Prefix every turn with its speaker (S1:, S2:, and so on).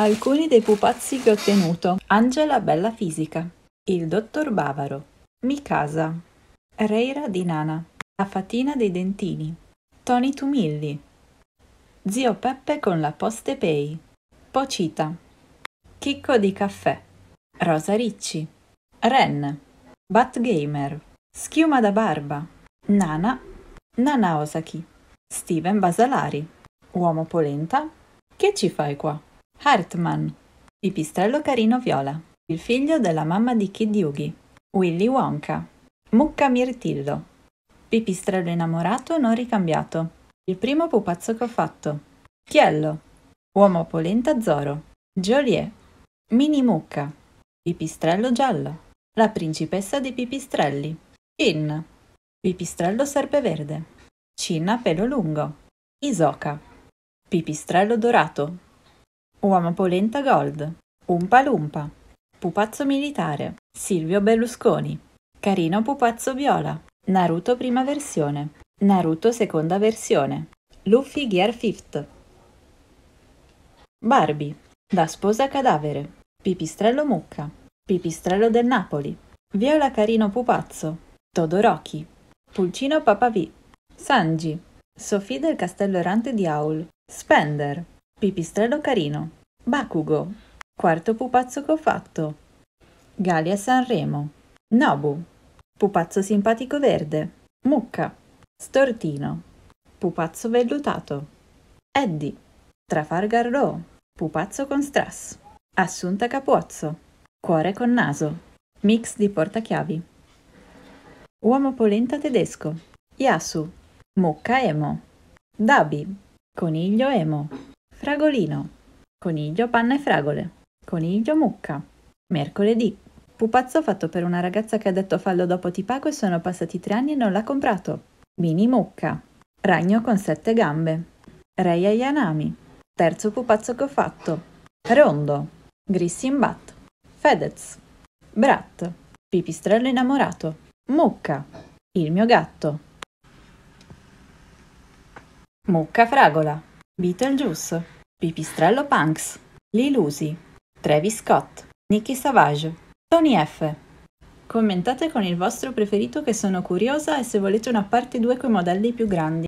S1: Alcuni dei pupazzi che ho tenuto. Angela Bella Fisica. Il dottor Bavaro. Mikasa. Reira di Nana. La fatina dei dentini. Tony Tumilli. Zio Peppe con la Poste Pay. Pocita. Chicco di caffè. Rosa Ricci. Ren. Batgamer. Schiuma da barba. Nana. Nana Osaki. Steven Basalari. Uomo Polenta. Che ci fai qua? Hartman, Pipistrello carino viola, il figlio della mamma di Kid Yugi, Willy Wonka, Mucca Mirtillo, pipistrello innamorato non ricambiato, il primo pupazzo che ho fatto, Chiello, uomo polenta Zoro, Joliet, Mini Mucca, pipistrello giallo, la principessa dei pipistrelli, Cin, pipistrello serpeverde, Cinna pelo lungo, Isoca, pipistrello dorato, Uomo Polenta Gold, Umpa Lumpa, Pupazzo Militare, Silvio Berlusconi, Carino Pupazzo Viola, Naruto prima versione, Naruto seconda versione, Luffy Gear Fifth, Barbie, Da sposa cadavere, Pipistrello Mucca, Pipistrello del Napoli, Viola Carino Pupazzo, Todoroki, Pulcino Papavì, Sanji, Sofì del Castello Errante di Aul, Spender. Pipistrello carino. Bakugo. Quarto pupazzo che ho fatto. Galia Sanremo. Nobu. Pupazzo simpatico verde. Mucca. Stortino. Pupazzo vellutato. Eddie. Trafalgar Row. Pupazzo con strass. Assunta Capuozzo. Cuore con naso. Mix di portachiavi. Uomo polenta tedesco. Yasu. Mucca emo. Dabi. Coniglio emo. Fragolino. Coniglio, panna e fragole. Coniglio, mucca. Mercoledì. Pupazzo fatto per una ragazza che ha detto fallo dopo ti pago e sono passati tre anni e non l'ha comprato. Mini mucca. Ragno con sette gambe. Rei Ayanami. Terzo pupazzo che ho fatto. Rondo. Grissimbat. Fedez. Brat. Pipistrello innamorato. Mucca. Il mio gatto. Mucca fragola. Beetlejuice. Pipistrello Punks, Lilusi, Travis Scott, Nicky Savage, Tony F. Commentate con il vostro preferito che sono curiosa e se volete una parte 2 coi modelli più grandi.